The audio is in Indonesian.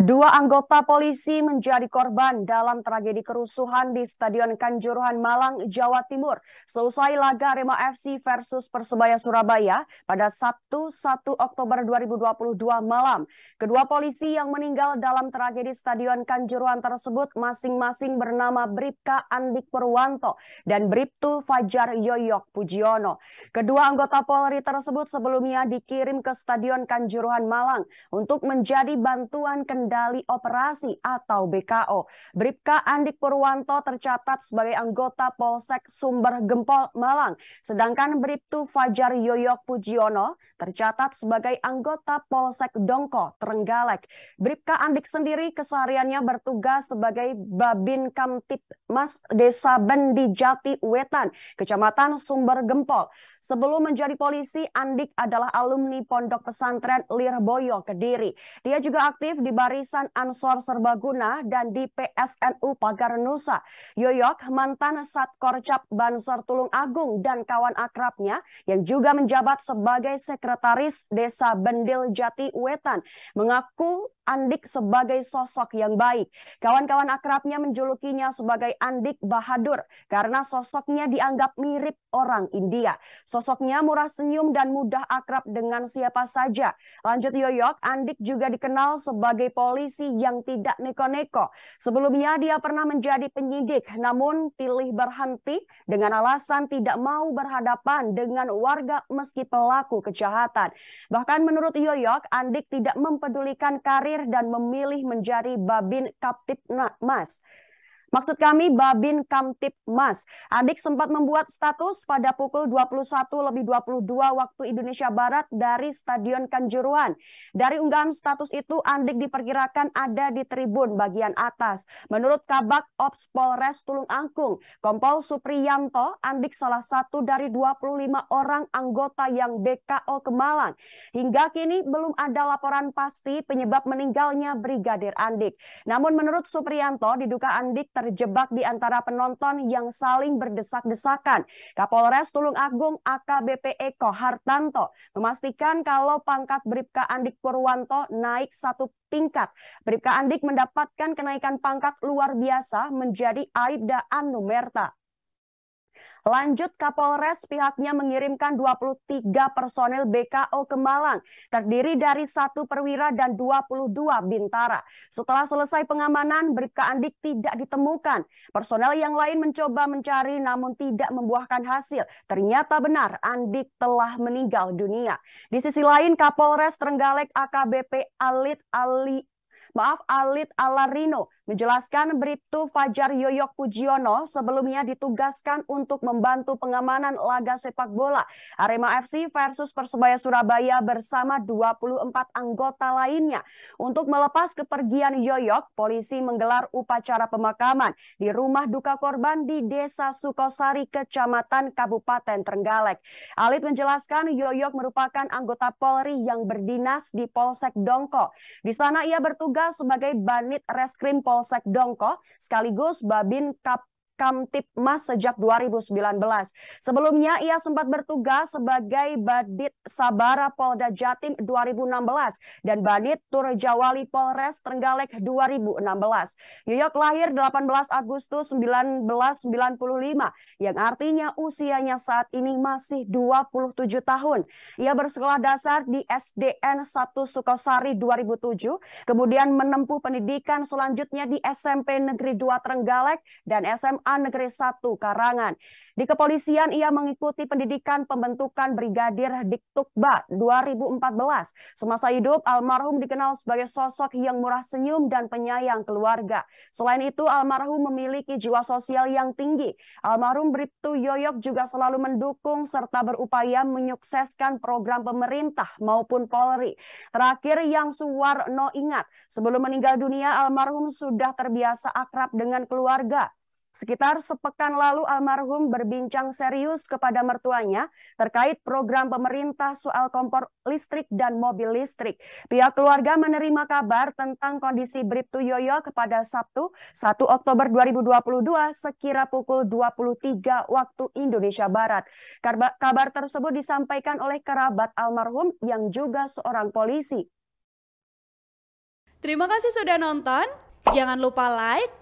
Dua anggota polisi menjadi korban dalam tragedi kerusuhan di Stadion Kanjuruhan Malang, Jawa Timur. Seusai laga Arema FC versus Persebaya Surabaya pada Sabtu 1 Oktober 2022 malam. Kedua polisi yang meninggal dalam tragedi Stadion Kanjuruhan tersebut masing-masing bernama Bripka Andik Purwanto dan Briptu Fajar Yoyok Pujiono. Kedua anggota Polri tersebut sebelumnya dikirim ke Stadion Kanjuruhan Malang untuk menjadi bantuan kendaraan Kendali Operasi atau BKO. Bripka Andik Purwanto tercatat sebagai anggota Polsek Sumber Gempol Malang, sedangkan Briptu Fajar Yoyok Pujiono tercatat sebagai anggota Polsek Dongko Trenggalek. Bripka Andik sendiri kesehariannya bertugas sebagai Babin Kamtip Mas Desa Bendijati Wetan, Kecamatan Sumber Gempol. Sebelum menjadi polisi, Andik adalah alumni Pondok Pesantren Lirboyo Kediri. Dia juga aktif di bar. Barisan Ansor Serbaguna dan di PSNU Pagar Nusa. Yoyok, mantan Satkorcap Banser Tulung Agung dan kawan akrabnya yang juga menjabat sebagai sekretaris Desa Bendil Jati Wetan, mengaku Andik sebagai sosok yang baik. Kawan-kawan akrabnya menjulukinya sebagai Andik Bahadur karena sosoknya dianggap mirip orang India. Sosoknya murah senyum dan mudah akrab dengan siapa saja. Lanjut Yoyok, Andik juga dikenal sebagai polisi yang tidak neko-neko. Sebelumnya dia pernah menjadi penyidik namun pilih berhenti dengan alasan tidak mau berhadapan dengan warga meski pelaku kejahatan. Bahkan menurut Yoyok, Andik tidak mempedulikan karir dan memilih menjadi Babin Mas Maksud kami Babin Kamtipmas. Adik sempat membuat status pada pukul 21 lebih 22 waktu Indonesia Barat dari Stadion Kanjuruhan. Dari unggahan status itu, Andik diperkirakan ada di tribun bagian atas. Menurut Kabak Ops Polres Tulung Angkung, Kompol Supriyanto, Andik salah satu dari 25 orang anggota yang BKO ke Malang. Hingga kini belum ada laporan pasti penyebab meninggalnya Brigadir Andik. Namun menurut Supriyanto, diduga Andik ter terjebak di antara penonton yang saling berdesak-desakan. Kapolres Tulung Agung AKBP Eko Hartanto memastikan kalau pangkat Bribka Andik Purwanto naik satu tingkat. Bribka Andik mendapatkan kenaikan pangkat luar biasa menjadi Aibda Anumerta. Lanjut Kapolres pihaknya mengirimkan 23 personel BKO ke Malang, terdiri dari satu perwira dan 22 bintara. Setelah selesai pengamanan, Bribka Andik tidak ditemukan. Personel yang lain mencoba mencari namun tidak membuahkan hasil. Ternyata benar Andik telah meninggal dunia. Di sisi lain, Kapolres Trenggalek AKBP Alit Ali maaf Alit Alarino menjelaskan Bribtu Fajar Yoyok Pujiono sebelumnya ditugaskan untuk membantu pengamanan laga sepak bola Arema FC versus Persebaya Surabaya bersama 24 anggota lainnya. Untuk melepas kepergian Yoyok, polisi menggelar upacara pemakaman di rumah duka korban di Desa Sukosari, Kecamatan Kabupaten Trenggalek. Alit menjelaskan Yoyok merupakan anggota Polri yang berdinas di Polsek Dongko. Di sana ia bertugas sebagai Banit Reskrim Polsek Dongko sekaligus Babin Kap Kamtipmas sejak 2019. Sebelumnya ia sempat bertugas sebagai Badit Sabara Polda Jatim 2016 dan Badit Turjawali Polres Trenggalek 2016. Yoyok lahir 18 Agustus 1995 yang artinya usianya saat ini masih 27 tahun. Ia bersekolah dasar di SDN 1 Sukosari 2007, kemudian menempuh pendidikan selanjutnya di SMP Negeri 2 Trenggalek dan SMA Negeri 1 Karangan. Di kepolisian ia mengikuti pendidikan pembentukan Brigadir Diktukba 2014. Semasa hidup almarhum dikenal sebagai sosok yang murah senyum dan penyayang keluarga. Selain itu almarhum memiliki jiwa sosial yang tinggi. Almarhum Briptu Yoyok juga selalu mendukung serta berupaya menyukseskan program pemerintah maupun Polri. Terakhir yang Suwarno ingat, sebelum meninggal dunia almarhum sudah terbiasa akrab dengan keluarga. Sekitar sepekan lalu almarhum berbincang serius kepada mertuanya terkait program pemerintah soal kompor listrik dan mobil listrik. Pihak keluarga menerima kabar tentang kondisi Bribtu Yoyo kepada Sabtu 1 Oktober 2022 sekira pukul 23 waktu Indonesia Barat. Kabar tersebut disampaikan oleh kerabat almarhum yang juga seorang polisi. Terima kasih sudah nonton. Jangan lupa like,